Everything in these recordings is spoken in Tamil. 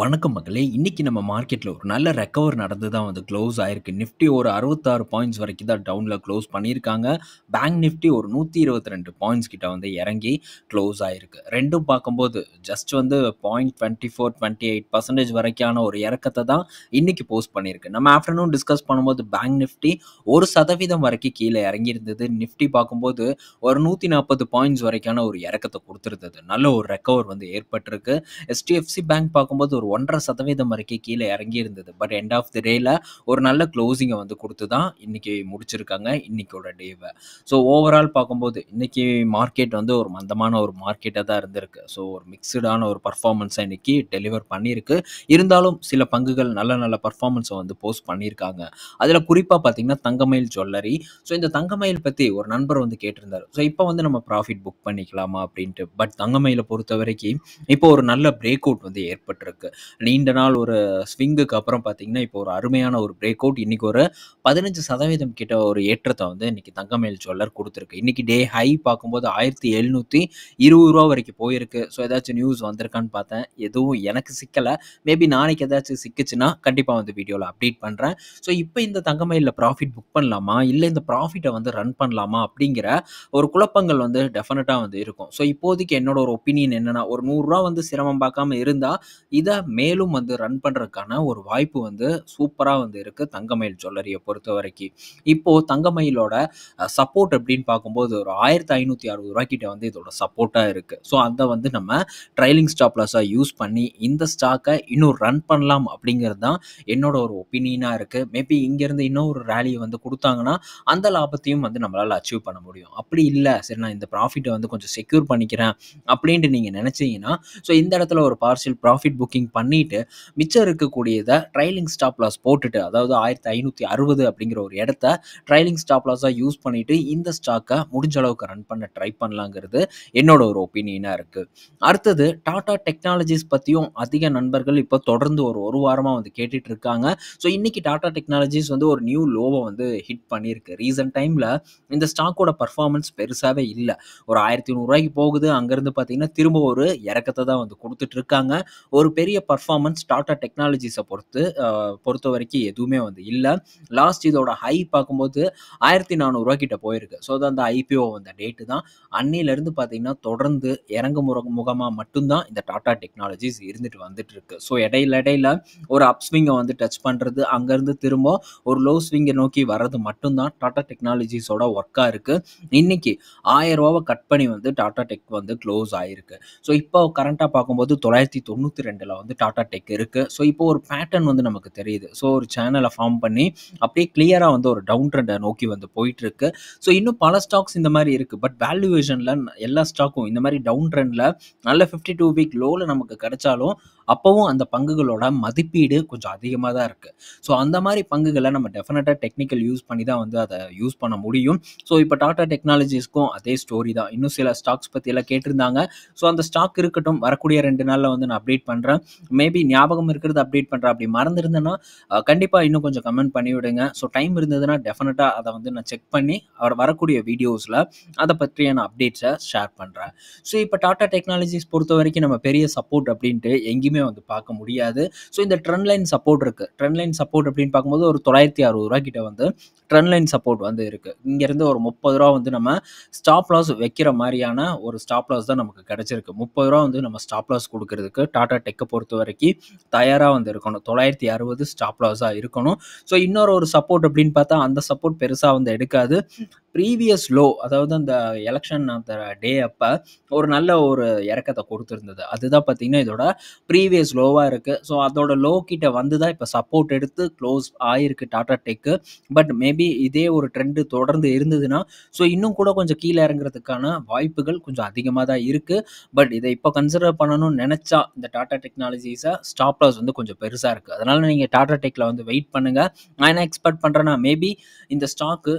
வணக்கம் மக்களே இன்றைக்கி நம்ம மார்க்கெட்டில் ஒரு நல்ல ரெக்கவர் நடந்து தான் வந்து க்ளோஸ் ஆயிருக்கு நிஃப்டி ஒரு அறுபத்தாறு பாயிண்ட்ஸ் வரைக்கும் தான் டவுனில் க்ளோஸ் பண்ணியிருக்காங்க பேங்க் நிஃப்டி ஒரு நூற்றி இருபத்தி ரெண்டு பாயிண்ட்ஸ் கிட்ட வந்து இறங்கி க்ளோஸ் ஆயிருக்கு ரெண்டும் பார்க்கும்போது ஜஸ்ட் வந்து point twenty four twenty eight percentage வரைக்கான ஒரு இறக்கத்தை தான் இன்றைக்கி போஸ்ட் பண்ணியிருக்கு நம்ம ஆஃப்டர்நூன் டிஸ்கஸ் பண்ணும்போது பேங்க் நிஃப்டி ஒரு சதவீதம் வரைக்கும் கீழே இறங்கியிருந்தது நிஃப்டி பார்க்கும்போது ஒரு நூற்றி நாற்பது பாயிண்ட்ஸ் வரைக்கான ஒரு இறக்கத்தை கொடுத்துருந்தது நல்ல ஒரு ரெக்கவர் வந்து ஏற்பட்டிருக்கு எஸ்டிஎஃப்சி பேங்க் பார்க்கும்போது ஒரு ஒரு ஒன்றரை சதவீதம் வரைக்கும் கீழே இறங்கி இருந்தது பட் எண்ட் ஆஃப் த டேல ஒரு நல்ல க்ளோசிங்கை வந்து கொடுத்து தான் இன்றைக்கி முடிச்சிருக்காங்க இன்னைக்கோட டேவை ஸோ ஓவரால் பார்க்கும்போது இன்றைக்கி மார்க்கெட் வந்து ஒரு மந்தமான ஒரு மார்க்கெட்டாக தான் இருந்திருக்கு ஸோ ஒரு மிக்சடான ஒரு பர்ஃபார்மன்ஸை இன்றைக்கி டெலிவர் பண்ணியிருக்கு இருந்தாலும் சில பங்குகள் நல்ல நல்ல பர்ஃபார்மன்ஸை வந்து போஸ்ட் பண்ணியிருக்காங்க அதில் குறிப்பாக பார்த்தீங்கன்னா தங்கமயில் ஜுவல்லரி ஸோ இந்த தங்கமயில் பற்றி ஒரு நண்பர் வந்து கேட்டிருந்தார் ஸோ இப்போ வந்து நம்ம ப்ராஃபிட் புக் பண்ணிக்கலாமா அப்படின்ட்டு பட் தங்கமயிலை பொறுத்த வரைக்கும் இப்போ ஒரு நல்ல பிரேக் அவுட் வந்து ஏற்பட்டிருக்கு நீண்ட நாள் ஒரு ஸ்விங்குக்கு அப்புறம் பார்த்தீங்கன்னா இப்போ ஒரு அருமையான ஒரு பிரேக் அவுட் இன்னைக்கு ஒரு பதினஞ்சு சதவீதம் கிட்ட ஒரு ஏற்றத்தை வந்து இன்னைக்கு தங்கமேல் சோழர் கொடுத்துருக்கு இன்னைக்கு டே ஹை பார்க்கும்போது ஆயிரத்தி எழுநூற்றி இருபது ரூபா வரைக்கும் போயிருக்கு ஸோ ஏதாச்சும் நியூஸ் வந்திருக்கான்னு பார்த்தேன் எதுவும் எனக்கு சிக்கலை மேபி நாளைக்கு ஏதாச்சும் சிக்கிச்சுன்னா கண்டிப்பாக வந்து வீடியோவில் அப்டேட் பண்ணுறேன் ஸோ இப்போ இந்த தங்கமயிலில் ப்ராஃபிட் புக் பண்ணலாமா இல்லை இந்த ப்ராஃபிட்டை வந்து ரன் பண்ணலாமா அப்படிங்கிற ஒரு குழப்பங்கள் வந்து டெஃபினட்டாக வந்து இருக்கும் ஸோ இப்போதைக்கு என்னோட ஒரு ஒப்பீனியன் என்னென்னா ஒரு நூறுரூவா வந்து சிரமம் பார்க்காம இருந்தால் இதை மேலும் வந்து ரன் பண்ணுறதுக்கான ஒரு வாய்ப்பு வந்து சூப்பராக வந்து இருக்குது தங்கமயில் ஜுவல்லரியை பொறுத்த வரைக்கும் இப்போது தங்கமயிலோட சப்போர்ட் அப்படின்னு பார்க்கும்போது ஒரு ஆயிரத்தி ஐநூற்றி அறுபது ரூபாய்க்கிட்ட வந்து இதோட சப்போர்ட்டாக இருக்குது ஸோ அதை வந்து நம்ம ட்ரைலிங் ஸ்டாப்லஸாக யூஸ் பண்ணி இந்த ஸ்டாக்கை இன்னும் ரன் பண்ணலாம் அப்படிங்கிறது தான் என்னோட ஒரு ஒப்பீனியனாக இருக்குது மேபி இங்கேருந்து இன்னொரு ரேலியை வந்து கொடுத்தாங்கன்னா அந்த லாபத்தையும் வந்து நம்மளால் அச்சீவ் பண்ண முடியும் அப்படி இல்லை சரி நான் இந்த ப்ராஃபிட்டை வந்து கொஞ்சம் செக்யூர் பண்ணிக்கிறேன் அப்படின்ட்டு நீங்கள் நினச்சிங்கன்னா ஸோ இந்த இடத்துல ஒரு பார்சல் ப்ராஃபிட் புக்கிங் பண்ணிட்டு மிச்சம் இருக்கக்கூடியதை ட்ரைலிங் ஸ்டாப் லாஸ் போட்டுட்டு அதாவது ஆயிரத்தி ஐநூற்றி அறுபது அப்படிங்கிற ஒரு இடத்த ட்ரைலிங் ஸ்டாப் லாஸாக யூஸ் பண்ணிட்டு இந்த ஸ்டாக்கை முடிஞ்ச அளவுக்கு ரன் பண்ண ட்ரை பண்ணலாங்கிறது என்னோட ஒரு ஒப்பீனியனாக இருக்குது அடுத்தது டாடா டெக்னாலஜிஸ் பற்றியும் அதிக நண்பர்கள் இப்போ தொடர்ந்து ஒரு ஒரு வாரமாக வந்து கேட்டுட்டு இருக்காங்க ஸோ இன்னைக்கு டாடா டெக்னாலஜிஸ் வந்து ஒரு நியூ லோவை வந்து ஹிட் பண்ணியிருக்கு ரீசன்ட் டைமில் இந்த ஸ்டாக்கோட பர்ஃபார்மன்ஸ் பெருசாகவே இல்லை ஒரு ஆயிரத்தி நூறுரூவாய்க்கு போகுது அங்கேருந்து பார்த்தீங்கன்னா திரும்ப ஒரு இறக்கத்தை தான் வந்து கொடுத்துட்டு இருக்காங்க ஒரு பெரிய பர்ஃபார்மன்ஸ் டாட்டா டெக்னாலஜிஸை பொறுத்து பொறுத்த வரைக்கும் எதுவுமே வந்து இல்லை லாஸ்ட் இதோட ஹை பார்க்கும்போது ஆயிரத்தி நானூறுரூவா கிட்ட போயிருக்கு ஸோ அந்த ஐபிஓ வந்த டேட்டு தான் அன்னையிலேருந்து பார்த்தீங்கன்னா தொடர்ந்து இறங்கு முற முகமாக மட்டும்தான் இந்த டாட்டா டெக்னாலஜிஸ் இருந்துட்டு வந்துட்டு இருக்கு ஸோ இடையில இடையில ஒரு அப் ஸ்விங்கை வந்து டச் பண்ணுறது அங்கேருந்து திரும்ப ஒரு லோ ஸ்விங்கை நோக்கி வர்றது மட்டும்தான் டாட்டா டெக்னாலஜிஸோட ஒர்க்காக இருக்குது இன்னைக்கு ஆயிரம் ரூபாவை கட் பண்ணி வந்து டாட்டா டெக் வந்து க்ளோஸ் ஆயிருக்கு ஸோ இப்போ கரண்ட்டாக பார்க்கும்போது தொள்ளாயிரத்தி தொண்ணூற்றி ரெண்டில் வந்து வந்து டாடா டெக் இருக்குது ஸோ இப்போ ஒரு பேட்டர்ன் வந்து நமக்கு தெரியுது ஸோ ஒரு சேனலை ஃபார்ம் பண்ணி அப்படியே கிளியராக வந்து ஒரு டவுன் ட்ரெண்டை நோக்கி வந்து போயிட்டுருக்கு ஸோ இன்னும் பல ஸ்டாக்ஸ் இந்த மாதிரி இருக்குது பட் வேல்யூவேஷனில் எல்லா ஸ்டாக்கும் இந்த மாதிரி டவுன் ட்ரெண்டில் நல்ல ஃபிஃப்டி டூ வீக் லோவில் நமக்கு கிடைச்சாலும் அப்போவும் அந்த பங்குகளோட மதிப்பீடு கொஞ்சம் அதிகமாக தான் இருக்குது ஸோ அந்த மாதிரி பங்குகளை நம்ம டெஃபினட்டாக டெக்னிக்கல் யூஸ் பண்ணி தான் வந்து அதை யூஸ் பண்ண முடியும் ஸோ இப்போ டாடா டெக்னாலஜிஸ்க்கும் அதே ஸ்டோரி தான் இன்னும் சில ஸ்டாக்ஸ் பற்றியெல்லாம் கேட்டிருந்தாங்க ஸோ அந்த ஸ்டாக் இருக்கட்டும் வரக்கூடிய ரெண்டு நாளில் வந்து நான் அப்டேட் பண்ணுறேன் மேபி ஞாபகம் இருக்கிறது அப்டேட் பண்ணுறேன் அப்படி மறந்துருந்தேன்னா கண்டிப்பாக இன்னும் கொஞ்சம் கமெண்ட் பண்ணி விடுங்க ஸோ டைம் இருந்ததுன்னா டெஃபினட்டாக அதை வந்து நான் செக் பண்ணி அவர் வரக்கூடிய வீடியோஸில் அதை பற்றியான அப்டேட்ஸை ஷேர் பண்ணுறேன் ஸோ இப்போ டாட்டா டெக்னாலஜிஸ் பொறுத்த வரைக்கும் நம்ம பெரிய சப்போர்ட் அப்படின்ட்டு எங்கேயுமே வந்து பார்க்க முடியாது ஸோ இந்த ட்ரெண்ட் லைன் சப்போர்ட் இருக்குது ட்ரெண்ட் லைன் சப்போர்ட் அப்படின்னு பார்க்கும்போது ஒரு தொள்ளாயிரத்தி அறுபது ரூபா கிட்ட வந்து ட்ரெண்ட் லைன் சப்போர்ட் வந்து இருக்குது இங்கேருந்து ஒரு முப்பது ரூபா வந்து நம்ம ஸ்டாப் லாஸ் வைக்கிற மாதிரியான ஒரு ஸ்டாப் லாஸ் தான் நமக்கு கிடச்சிருக்கு முப்பது ரூபா வந்து நம்ம ஸ்டாப் லாஸ் கொடுக்கறதுக்கு டாட்டா டெக்கை பொறுத்த பொறுத்த வரைக்கும் தயாராக வந்து இருக்கணும் தொள்ளாயிரத்தி அறுபது ஸ்டாப் லாஸாக இருக்கணும் ஸோ இன்னொரு ஒரு சப்போர்ட் அப்படின்னு பார்த்தா அந்த சப்போர்ட் பெருசாக வந்து எடுக்காது ப்ரீவியஸ் லோ அதாவது அந்த எலெக்ஷன் அந்த டே அப்போ ஒரு நல்ல ஒரு இறக்கத்தை கொடுத்துருந்தது அதுதான் பார்த்தீங்கன்னா இதோட ப்ரீவியஸ் லோவாக இருக்குது ஸோ அதோட லோ கிட்ட வந்து தான் இப்போ சப்போர்ட் எடுத்து க்ளோஸ் ஆகிருக்கு டாடா டெக்கு பட் மேபி இதே ஒரு ட்ரெண்டு தொடர்ந்து இருந்ததுன்னா ஸோ இன்னும் கூட கொஞ்சம் கீழே இறங்குறதுக்கான வாய்ப்புகள் கொஞ்சம் அதிகமாக தான் இருக்குது பட் இதை இப்போ கன்சிடர் பண்ணணும்னு நினச்சா இந்த டாடா டெக்னாலஜி டெக்னாலஜிஸாக ஸ்டாப் லாஸ் வந்து கொஞ்சம் பெருசாக இருக்குது அதனால் நீங்கள் டாடா டெக்கில் வந்து வெயிட் பண்ணுங்கள் நான் என்ன எக்ஸ்பெக்ட் பண்ணுறேன்னா மேபி இந்த ஸ்டாக்கு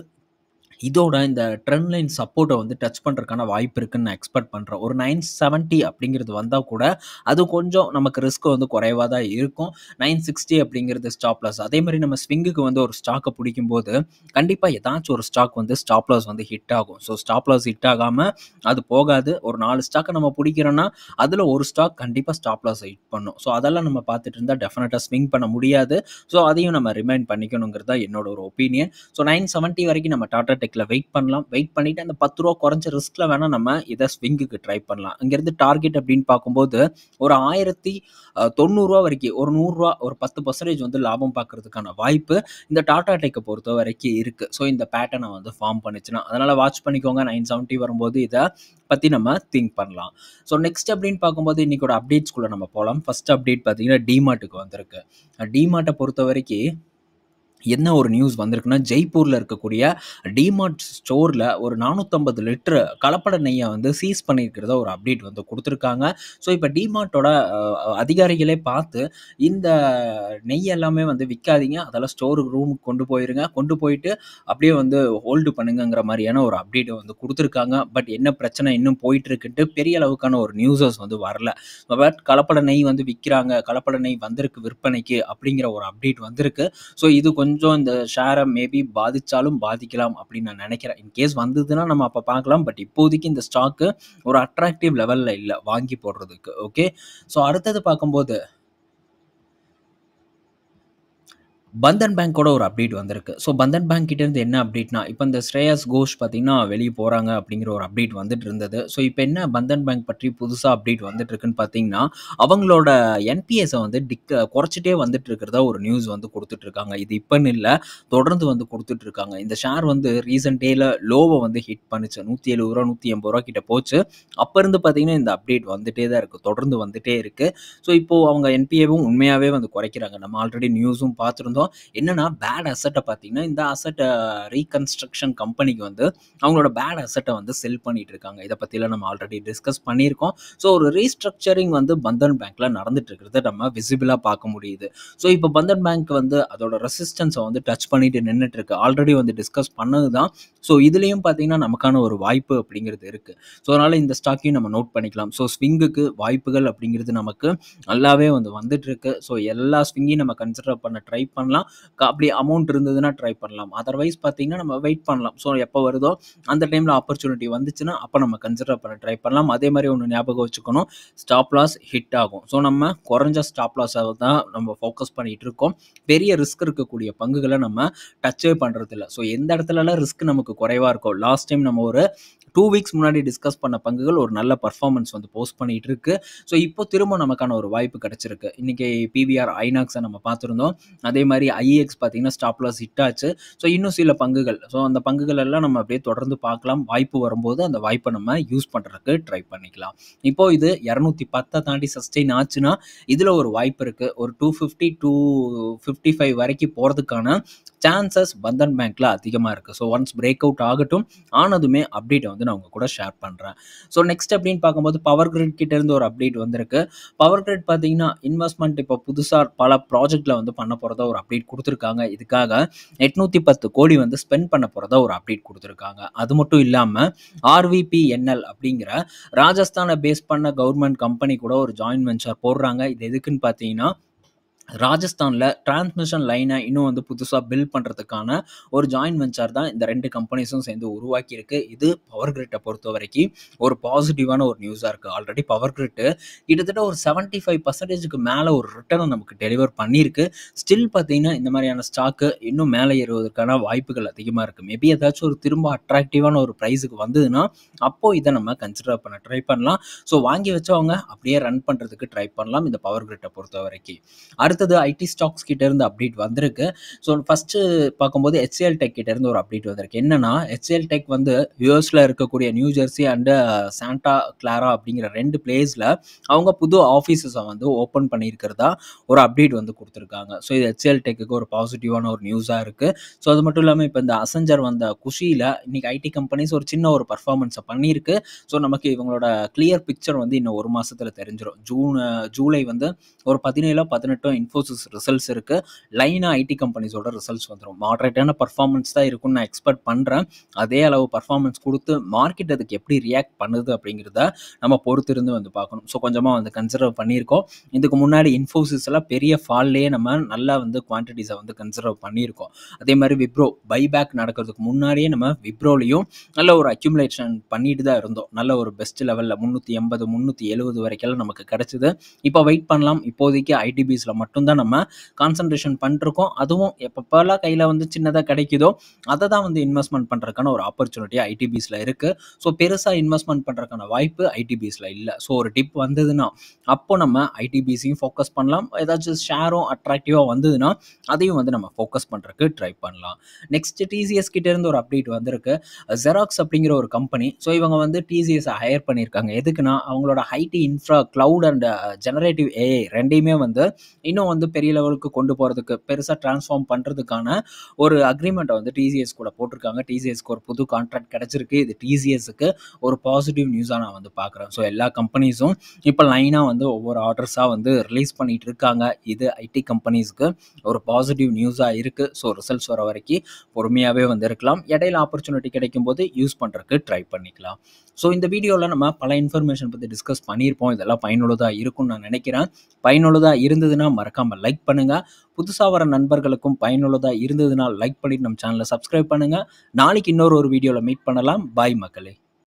இதோட இந்த ட்ரெண்ட் லைன் சப்போர்ட்டை வந்து டச் பண்ணுறதுக்கான வாய்ப்பு இருக்குன்னு நான் எக்ஸ்பெக்ட் பண்ணுறேன் ஒரு நைன் செவன்ட்டி அப்படிங்கிறது வந்தால் கூட அது கொஞ்சம் நமக்கு ரிஸ்க் வந்து குறைவாக தான் இருக்கும் நைன் சிக்ஸ்டி அப்படிங்கிறது ஸ்டாப்லாஸ் அதே மாதிரி நம்ம ஸ்விங்குக்கு வந்து ஒரு ஸ்டாக்கை பிடிக்கும்போது கண்டிப்பாக ஏதாச்சும் ஒரு ஸ்டாக் வந்து ஸ்டாப்லாஸ் வந்து ஹிட் ஆகும் ஸோ ஸ்டாப்லாஸ் ஹிட் ஆகாமல் அது போகாது ஒரு நாலு ஸ்டாக்கை நம்ம பிடிக்கிறோன்னா அதில் ஒரு ஸ்டாக் கண்டிப்பாக ஸ்டாப்லாஸ் ஹிட் பண்ணும் ஸோ அதெல்லாம் நம்ம பார்த்துட்டு இருந்தால் டெஃபினட்டாக ஸ்விங் பண்ண முடியாது ஸோ அதையும் நம்ம ரிமைண்ட் பண்ணிக்கணுங்கிறது தான் என்னோட ஒரு ஒப்பீனியன் ஸோ நைன் செவன்ட்டி வரைக்கும் நம்ம டாட்டா டெக்கில் வெயிட் பண்ணலாம் வெயிட் பண்ணிவிட்டு அந்த பத்து ரூபா குறைஞ்ச ரிஸ்கில் வேணால் நம்ம இதை ஸ்விங்குக்கு ட்ரை பண்ணலாம் இங்கேருந்து டார்கெட் அப்படின்னு பார்க்கும்போது ஒரு ஆயிரத்தி தொண்ணூறுரூவா வரைக்கும் ஒரு நூறுரூவா ஒரு பத்து பர்சன்டேஜ் வந்து லாபம் பார்க்கறதுக்கான வாய்ப்பு இந்த டாடா டெக்கை பொறுத்த வரைக்கும் இருக்குது ஸோ இந்த பேட்டர்னை வந்து ஃபார்ம் பண்ணிச்சுன்னா அதனால் வாட்ச் பண்ணிக்கோங்க நைன் செவன்ட்டி வரும்போது இதை பற்றி நம்ம திங்க் பண்ணலாம் ஸோ நெக்ஸ்ட் அப்படின்னு பார்க்கும்போது இன்றைக்கோட அப்டேட்ஸ்குள்ளே நம்ம போகலாம் ஃபஸ்ட் அப்டேட் பார்த்தீங்கன்னா டிமார்ட்டுக்கு வந்திருக்கு டிமார்ட்டை பொறுத்த வரைக்கும் என்ன ஒரு நியூஸ் வந்திருக்குன்னா ஜெய்ப்பூரில் இருக்கக்கூடிய டிமார்ட் ஸ்டோரில் ஒரு நானூற்றம்பது லிட்டர் கலப்பட நெய்யை வந்து சீஸ் பண்ணியிருக்கிறத ஒரு அப்டேட் வந்து கொடுத்துருக்காங்க ஸோ இப்போ டிமார்ட்டோட அதிகாரிகளே பார்த்து இந்த நெய் எல்லாமே வந்து விற்காதீங்க அதெல்லாம் ஸ்டோர் ரூமுக்கு கொண்டு போயிருங்க கொண்டு போயிட்டு அப்படியே வந்து ஹோல்டு பண்ணுங்கிற மாதிரியான ஒரு அப்டேட் வந்து கொடுத்துருக்காங்க பட் என்ன பிரச்சனை இன்னும் போயிட்டு இருக்குன்ட்டு பெரிய அளவுக்கான ஒரு நியூஸஸ் வந்து வரல பட் கலப்பட நெய் வந்து விற்கிறாங்க கலப்பட நெய் வந்திருக்கு விற்பனைக்கு அப்படிங்கிற ஒரு அப்டேட் வந்திருக்கு ஸோ இது கொஞ்சம் கொஞ்சம் இந்த ஷேரை மேபி பாதித்தாலும் பாதிக்கலாம் அப்படின்னு நான் நினைக்கிறேன் இன்கேஸ் வந்ததுன்னா நம்ம அப்போ பார்க்கலாம் பட் இப்போதைக்கு இந்த ஸ்டாக்கு ஒரு அட்ராக்டிவ் லெவலில் இல்லை வாங்கி போடுறதுக்கு ஓகே ஸோ அடுத்தது பார்க்கும்போது பந்தன் பேங்க்கோட ஒரு அப்டேட் வந்திருக்கு ஸோ பந்தன் பேங்க் கிட்டேருந்து என்ன அப்டேட்னா இப்போ இந்த ஸ்ரேயாஸ் கோஷ் பார்த்தீங்கன்னா வெளியே போகிறாங்க அப்படிங்கிற ஒரு அப்டேட் வந்துட்டு இருந்தது ஸோ இப்போ என்ன பந்தன் பேங்க் பற்றி புதுசாக அப்டேட் வந்துட்டு இருக்குன்னு பார்த்தீங்கன்னா அவங்களோட என்பிஎஸை வந்து டிக் குறைச்சிட்டே வந்துட்டு இருக்கிறதா ஒரு நியூஸ் வந்து கொடுத்துட்ருக்காங்க இது இப்போன்னு இல்லை தொடர்ந்து வந்து கொடுத்துட்ருக்காங்க இந்த ஷேர் வந்து ரீசன்ட் லோவை வந்து ஹிட் பண்ணிச்சு நூற்றி எழுபது ரூபா நூற்றி எண்பது ரூபா கிட்ட போச்சு அப்போ இருந்து பார்த்தீங்கன்னா இந்த அப்டேட் வந்துட்டே தான் இருக்குது தொடர்ந்து வந்துட்டே இருக்குது ஸோ இப்போது அவங்க என்பிஏவும் உண்மையாகவே வந்து குறைக்கிறாங்க நம்ம ஆல்ரெடி நியூஸும் பார்த்துருந்தோம் வந்தோம் என்னன்னா பேட் அசட்டை பார்த்தீங்கன்னா இந்த அசட்டை ரீகன்ஸ்ட்ரக்ஷன் கம்பெனிக்கு வந்து அவங்களோட பேட் அசட்டை வந்து செல் பண்ணிட்டு இருக்காங்க இதை பற்றிலாம் நம்ம ஆல்ரெடி டிஸ்கஸ் பண்ணியிருக்கோம் ஸோ ஒரு ரீஸ்ட்ரக்சரிங் வந்து பந்தன் பேங்க்ல நடந்துட்டு இருக்கிறத நம்ம விசிபிளாக பார்க்க முடியுது ஸோ இப்போ பந்தன் பேங்க் வந்து அதோட ரெசிஸ்டன்ஸை வந்து டச் பண்ணிட்டு நின்றுட்டு இருக்கு ஆல்ரெடி வந்து டிஸ்கஸ் பண்ணது தான் ஸோ இதுலேயும் பார்த்தீங்கன்னா நமக்கான ஒரு வாய்ப்பு அப்படிங்கிறது இருக்குது ஸோ அதனால் இந்த ஸ்டாக்கையும் நம்ம நோட் பண்ணிக்கலாம் ஸோ ஸ்விங்குக்கு வாய்ப்புகள் அப்படிங்கிறது நமக்கு நல்லாவே வந்து வந்துட்டு இருக்கு ஸோ எல்லா ஸ்விங்கையும் நம்ம கன்சிடர் பண்ண ட்ரை பண்ண பண்ணலாம் அப்படி அமௌண்ட் இருந்ததுன்னா ட்ரை பண்ணலாம் அதர்வைஸ் பார்த்தீங்கன்னா நம்ம வெயிட் பண்ணலாம் ஸோ எப்போ வருதோ அந்த டைமில் ஆப்பர்ச்சுனிட்டி வந்துச்சுன்னா அப்போ நம்ம கன்சிடர் பண்ண ட்ரை பண்ணலாம் அதே மாதிரி ஒன்று ஞாபகம் வச்சுக்கணும் ஸ்டாப் லாஸ் ஹிட் ஆகும் ஸோ நம்ம குறைஞ்ச ஸ்டாப் லாஸை தான் நம்ம ஃபோக்கஸ் பண்ணிகிட்டு இருக்கோம் பெரிய ரிஸ்க் இருக்கக்கூடிய பங்குகளை நம்ம டச்சே பண்ணுறதில்ல ஸோ எந்த இடத்துலலாம் ரிஸ்க் நமக்கு குறைவாக இருக்கும் லாஸ்ட் டைம் நம்ம ஒரு டூ வீக்ஸ் முன்னாடி டிஸ்கஸ் பண்ண பங்குகள் ஒரு நல்ல பர்ஃபார்மன்ஸ் வந்து போஸ்ட் பண்ணிகிட்டு இருக்கு ஸோ இப்போ திரும்ப நமக்கான ஒரு வாய்ப்பு கிடச்சிருக்கு இன்றைக்கி பிவிஆர் ஐநாக்ஸை நம்ம பார்த்துருந்தோம் அதே மாதிரி மாதிரி ஐஎக்ஸ் e பார்த்தீங்கன்னா ஸ்டாப் லாஸ் ஹிட் ஆச்சு ஸோ இன்னும் சில பங்குகள் ஸோ அந்த பங்குகள் எல்லாம் நம்ம அப்படியே தொடர்ந்து பார்க்கலாம் வாய்ப்பு வரும்போது அந்த வாய்ப்பை நம்ம யூஸ் பண்ணுறதுக்கு ட்ரை பண்ணிக்கலாம் இப்போ இது இரநூத்தி பத்தை தாண்டி சஸ்டெயின் ஆச்சுன்னா இதில் ஒரு வாய்ப்பு இருக்குது ஒரு two fifty two fifty five வரைக்கும் போகிறதுக்கான சான்சஸ் பந்தன் பேங்க்கில் அதிகமாக இருக்குது ஸோ ஒன்ஸ் பிரேக் அவுட் ஆகட்டும் ஆனதுமே அப்டேட்டை வந்து நான் உங்க கூட ஷேர் பண்ணுறேன் ஸோ நெக்ஸ்ட் அப்படின்னு பார்க்கும்போது பவர் கிரிட் கிட்டேருந்து ஒரு அப்டேட் வந்திருக்கு பவர் கிரிட் பார்த்தீங்கன்னா இன்வெஸ்ட்மெண்ட் இப்போ புதுசாக பல ப்ராஜெக்ட்ல வந்து பண்ண போகிறத ஒரு அப்டேட் கொடுத்துருக்காங்க இதுக்காக எட்நூற்றி பத்து கோடி வந்து ஸ்பெண்ட் பண்ண போகிறதா ஒரு அப்டேட் கொடுத்துருக்காங்க அது மட்டும் இல்லாமல் ஆர்விபிஎன்எல் அப்படிங்கிற ராஜஸ்தானை பேஸ் பண்ண கவர்மெண்ட் கம்பெனி கூட ஒரு ஜாயின் வெஞ்சர் போடுறாங்க இது எதுக்குன்னு பார்த்தீங்கன்னா ராஜஸ்தானில் டிரான்ஸ்மிஷன் லைனை இன்னும் வந்து புதுசாக பில்ட் பண்ணுறதுக்கான ஒரு ஜாயின் வெஞ்சர் தான் இந்த ரெண்டு கம்பெனிஸும் சேர்ந்து உருவாக்கியிருக்கு இது பவர் கிரிட்டை பொறுத்த வரைக்கும் ஒரு பாசிட்டிவான ஒரு நியூஸாக இருக்குது ஆல்ரெடி பவர் கிரிட்டு கிட்டத்தட்ட ஒரு செவன்ட்டி ஃபைவ் பர்சன்டேஜுக்கு மேலே ஒரு ரிட்டர்னை நமக்கு டெலிவர் பண்ணியிருக்கு ஸ்டில் பார்த்தீங்கன்னா இந்த மாதிரியான ஸ்டாக்கு இன்னும் மேலே ஏறுவதற்கான வாய்ப்புகள் அதிகமாக இருக்குது மேபி ஏதாச்சும் ஒரு திரும்ப அட்ராக்டிவான ஒரு ப்ரைஸுக்கு வந்ததுன்னா அப்போது இதை நம்ம கன்சிடர் பண்ண ட்ரை பண்ணலாம் ஸோ வாங்கி வச்சவங்க அப்படியே ரன் பண்ணுறதுக்கு ட்ரை பண்ணலாம் இந்த பவர் கிரிட்டை பொறுத்த வரைக்கும் அடுத்து அடுத்தது ஐடி ஸ்டாக்ஸ் கிட்ட இருந்து அப்டேட் வந்திருக்கு ஸோ ஃபர்ஸ்ட் பார்க்கும்போது ஹெச்எல் டெக் கிட்ட இருந்து ஒரு அப்டேட் வந்திருக்கு என்னன்னா ஹெச்எல் டெக் வந்து யூஎஸ்ல இருக்கக்கூடிய New Jersey and Santa Clara அப்படிங்கிற ரெண்டு பிளேஸில் அவங்க புது ஆஃபீஸஸை வந்து ஓப்பன் பண்ணியிருக்கிறதா ஒரு அப்டேட் வந்து கொடுத்துருக்காங்க ஸோ இது ஹெச்எல் டெக்கு ஒரு பாசிட்டிவான ஒரு நியூஸாக இருக்கு ஸோ அது மட்டும் இல்லாமல் இப்போ இந்த அசஞ்சர் வந்த குஷியில் இன்றைக்கி ஐடி கம்பெனிஸ் ஒரு சின்ன ஒரு பர்ஃபார்மன்ஸை பண்ணியிருக்கு ஸோ நமக்கு இவங்களோட கிளியர் பிக்சர் வந்து இன்னும் ஒரு மாதத்தில் தெரிஞ்சிடும் ஜூன் ஜூலை வந்து ஒரு பதினேழோ பதினெட்டோ இன்ஃபோசிஸ் ரிசல்ட்ஸ் இருக்குது லைனாக ஐடி கம்பெனிஸோட ரிசல்ட்ஸ் வந்துடும் மாட்ரேட்டான பர்ஃபார்மன்ஸ் தான் இருக்கும்னு நான் எக்ஸ்பெக்ட் பண்ணுறேன் அதே அளவு பர்ஃபார்மன்ஸ் கொடுத்து மார்க்கெட் அதுக்கு எப்படி ரியாக்ட் பண்ணுது அப்படிங்கிறத நம்ம பொறுத்திருந்து வந்து பார்க்கணும் ஸோ கொஞ்சமாக வந்து கன்சர்வ் பண்ணியிருக்கோம் இதுக்கு முன்னாடி இன்ஃபோசிஸ்லாம் பெரிய ஃபால்லேயே நம்ம நல்லா வந்து குவான்டிட்டிஸை வந்து கன்சர்வ் பண்ணியிருக்கோம் அதே மாதிரி விப்ரோ பைபேக் நடக்கிறதுக்கு முன்னாடியே நம்ம விப்ரோலையும் நல்ல ஒரு அக்யூமுலேஷன் பண்ணிட்டு தான் இருந்தோம் நல்ல ஒரு பெஸ்ட் லெவலில் முந்நூற்றி எண்பது முந்நூற்றி எழுபது வரைக்கும் நமக்கு கிடச்சிது இப்போ வெயிட் பண்ணலாம் இப்போதைக்கு ஐடிபிஸில் மட்டும் மட்டும்தான் நம்ம கான்சன்ட்ரேஷன் பண்ணிருக்கோம் அதுவும் எப்பப்பெல்லாம் கையில் வந்து சின்னதாக கிடைக்குதோ அதை தான் வந்து இன்வெஸ்ட்மெண்ட் பண்ணுறதுக்கான ஒரு ஆப்பர்ச்சுனிட்டி ஐடிபிஸில் இருக்குது ஸோ பெருசாக இன்வெஸ்ட்மெண்ட் பண்ணுறதுக்கான வாய்ப்பு ஐடிபிஸில் இல்லை ஸோ ஒரு டிப் வந்ததுன்னா அப்போ நம்ம ஐடிபிஸையும் ஃபோக்கஸ் பண்ணலாம் ஏதாச்சும் ஷேரும் அட்ராக்டிவாக வந்ததுன்னா அதையும் வந்து நம்ம ஃபோக்கஸ் பண்ணுறதுக்கு ட்ரை பண்ணலாம் நெக்ஸ்ட் டிசிஎஸ் கிட்டேருந்து ஒரு அப்டேட் வந்திருக்கு ஜெராக்ஸ் அப்படிங்கிற ஒரு கம்பெனி ஸோ இவங்க வந்து டிசிஎஸை ஹையர் பண்ணியிருக்காங்க எதுக்குன்னா அவங்களோட ஹைடி infra cloud and generative AI ரெண்டையுமே வந்து இன்னும் இன்னும் வந்து பெரிய லெவலுக்கு கொண்டு போகிறதுக்கு பெருசாக டிரான்ஸ்ஃபார்ம் பண்ணுறதுக்கான ஒரு அக்ரிமெண்ட்டை வந்து டிசிஎஸ் கூட போட்டிருக்காங்க டிசிஎஸ்க்கு ஒரு புது கான்ட்ராக்ட் கிடச்சிருக்கு இது டிசிஎஸ்க்கு ஒரு பாசிட்டிவ் நியூஸாக நான் வந்து பார்க்குறேன் ஸோ எல்லா கம்பெனிஸும் இப்போ லைனாக வந்து ஒவ்வொரு ஆர்டர்ஸாக வந்து ரிலீஸ் பண்ணிகிட்டு இருக்காங்க இது ஐடி கம்பெனிஸ்க்கு ஒரு பாசிட்டிவ் நியூஸாக இருக்குது ஸோ ரிசல்ட்ஸ் வர வரைக்கும் பொறுமையாகவே வந்து இருக்கலாம் இடையில ஆப்பர்ச்சுனிட்டி கிடைக்கும் போது யூஸ் பண்ணுறதுக்கு ட்ரை பண்ணிக்கலாம் ஸோ இந்த வீடியோவில் நம்ம பல இன்ஃபர்மேஷன் பற்றி டிஸ்கஸ் பண்ணியிருப்போம் இதெல்லாம் பயனுள்ளதாக இருக்கும்னு நான் நினைக்கிறேன் பயனுள்ளதாக இருந்ததுன்னா மறக்க மறக்காம லைக் பண்ணுங்கள் புதுசாக வர நண்பர்களுக்கும் பயனுள்ளதாக இருந்ததுனால் லைக் பண்ணி நம்ம சேனலை சப்ஸ்கிரைப் பண்ணுங்கள் நாளைக்கு இன்னொரு ஒரு வீடியோவில் மீட் பண்ணலாம் பாய் மக்களே